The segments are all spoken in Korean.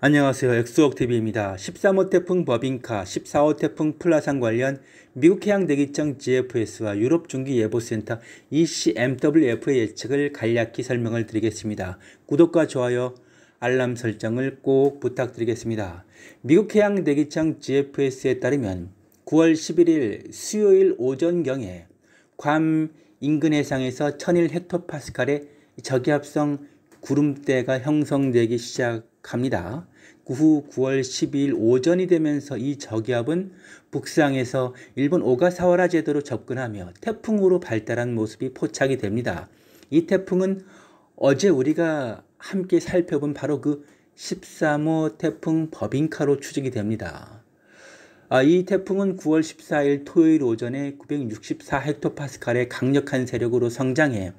안녕하세요. 엑스웍 t v 입니다 13호 태풍 버빙카, 14호 태풍 플라상 관련 미국 해양대기청 GFS와 유럽 중기예보센터 ECMWF의 예측을 간략히 설명을 드리겠습니다. 구독과 좋아요, 알람 설정을 꼭 부탁드리겠습니다. 미국 해양대기청 GFS에 따르면 9월 11일 수요일 오전경에 괌 인근 해상에서 1000일 헥토파스칼의 저기압성 구름대가 형성되기 시작합니다. 그후 9월 12일 오전이 되면서 이 저기압은 북상에서 일본 오가사와라 제도로 접근하며 태풍으로 발달한 모습이 포착이 됩니다. 이 태풍은 어제 우리가 함께 살펴본 바로 그 13호 태풍 버빙카로 추적이 됩니다. 아, 이 태풍은 9월 14일 토요일 오전에 964헥토파스칼의 강력한 세력으로 성장해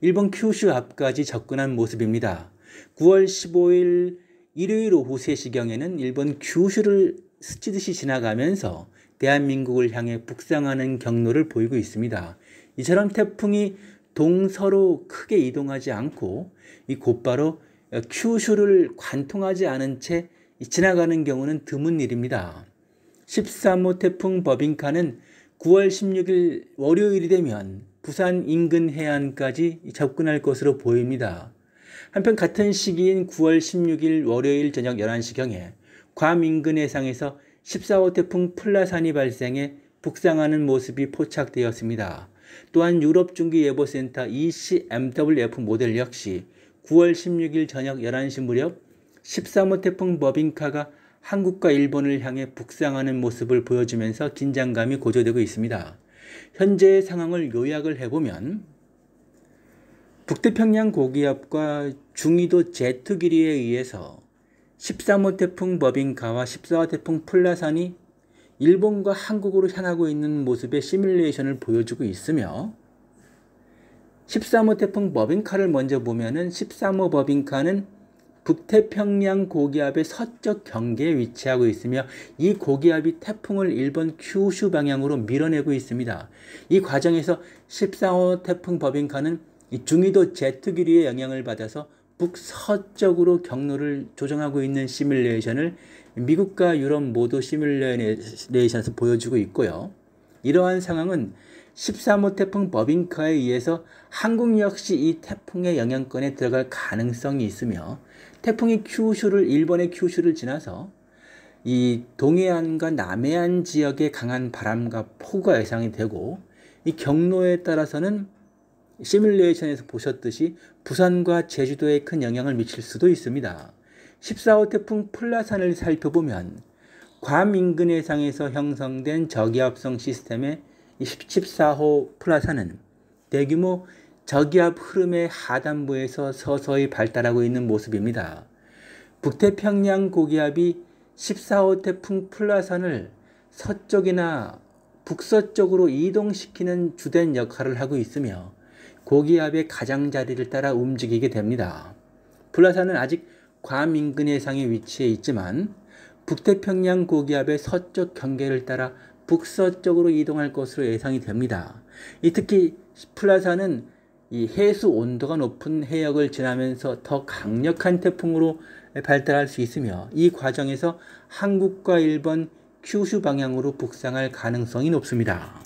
일본 큐슈 앞까지 접근한 모습입니다. 9월 15일 일요일 오후 3시경에는 일본 규슈를 스치듯이 지나가면서 대한민국을 향해 북상하는 경로를 보이고 있습니다. 이처럼 태풍이 동서로 크게 이동하지 않고 이 곧바로 큐슈를 관통하지 않은 채 지나가는 경우는 드문 일입니다. 13호 태풍 버빙카는 9월 16일 월요일이 되면 부산 인근 해안까지 접근할 것으로 보입니다. 한편 같은 시기인 9월 16일 월요일 저녁 11시경에 괌 인근 해상에서 14호 태풍 플라산이 발생해 북상하는 모습이 포착되었습니다. 또한 유럽 중기예보센터 ECMWF 모델 역시 9월 16일 저녁 11시 무렵 13호 태풍 버빙카가 한국과 일본을 향해 북상하는 모습을 보여주면서 긴장감이 고조되고 있습니다. 현재의 상황을 요약을 해보면 북태평양 고기압과 중위도 제트 길이에 의해서 13호 태풍 버빙카와 14호 태풍 플라산이 일본과 한국으로 향하고 있는 모습의 시뮬레이션을 보여주고 있으며 13호 태풍 버빙카를 먼저 보면은 13호 버빙카는 북태평양 고기압의 서쪽 경계에 위치하고 있으며 이 고기압이 태풍을 일본 큐슈 방향으로 밀어내고 있습니다. 이 과정에서 1 3호 태풍 버빙카는 중위도 제트기류의 영향을 받아서 북서쪽으로 경로를 조정하고 있는 시뮬레이션을 미국과 유럽 모두 시뮬레이션에서 보여주고 있고요. 이러한 상황은 13호 태풍 버빙카에 의해서 한국 역시 이 태풍의 영향권에 들어갈 가능성이 있으며 태풍이 큐슈를 일본의 큐슈를 지나서 이 동해안과 남해안 지역에 강한 바람과 폭우가 예상이 되고 이 경로에 따라서는 시뮬레이션에서 보셨듯이 부산과 제주도에 큰 영향을 미칠 수도 있습니다. 14호 태풍 플라산을 살펴보면 괌 인근 해상에서 형성된 저기압성 시스템의 14호 플라산은 대규모 저기압 흐름의 하단부에서 서서히 발달하고 있는 모습입니다. 북태평양 고기압이 14호 태풍 플라산을 서쪽이나 북서쪽으로 이동시키는 주된 역할을 하고 있으며 고기압의 가장자리를 따라 움직이게 됩니다. 불라사는 아직 괌 인근 해상의 위치에 있지만 북태평양 고기압의 서쪽 경계를 따라 북서쪽으로 이동할 것으로 예상이 됩니다. 이 특히 플라사는 이 해수 온도가 높은 해역을 지나면서 더 강력한 태풍으로 발달할 수 있으며 이 과정에서 한국과 일본 큐슈 방향으로 북상할 가능성이 높습니다.